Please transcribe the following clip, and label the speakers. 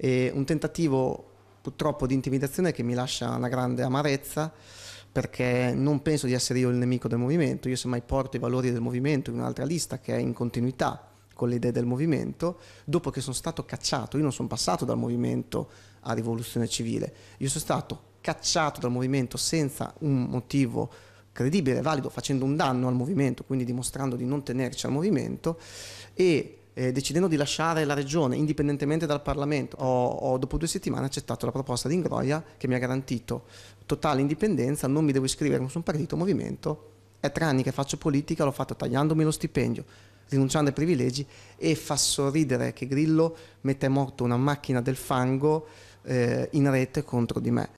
Speaker 1: e un tentativo purtroppo di intimidazione che mi lascia una grande amarezza perché non penso di essere io il nemico del movimento, io semmai porto i valori del movimento in un'altra lista che è in continuità con le idee del movimento, dopo che sono stato cacciato, io non sono passato dal movimento a rivoluzione civile, io sono stato cacciato dal movimento senza un motivo credibile, valido, facendo un danno al movimento, quindi dimostrando di non tenerci al movimento e eh, decidendo di lasciare la regione indipendentemente dal Parlamento. Ho, ho, dopo due settimane accettato la proposta di Ingroia che mi ha garantito totale indipendenza, non mi devo iscrivere su un partito o movimento. È tre anni che faccio politica, l'ho fatto tagliandomi lo stipendio, rinunciando ai privilegi e fa sorridere che Grillo mette a morto una macchina del fango eh, in rete contro di me.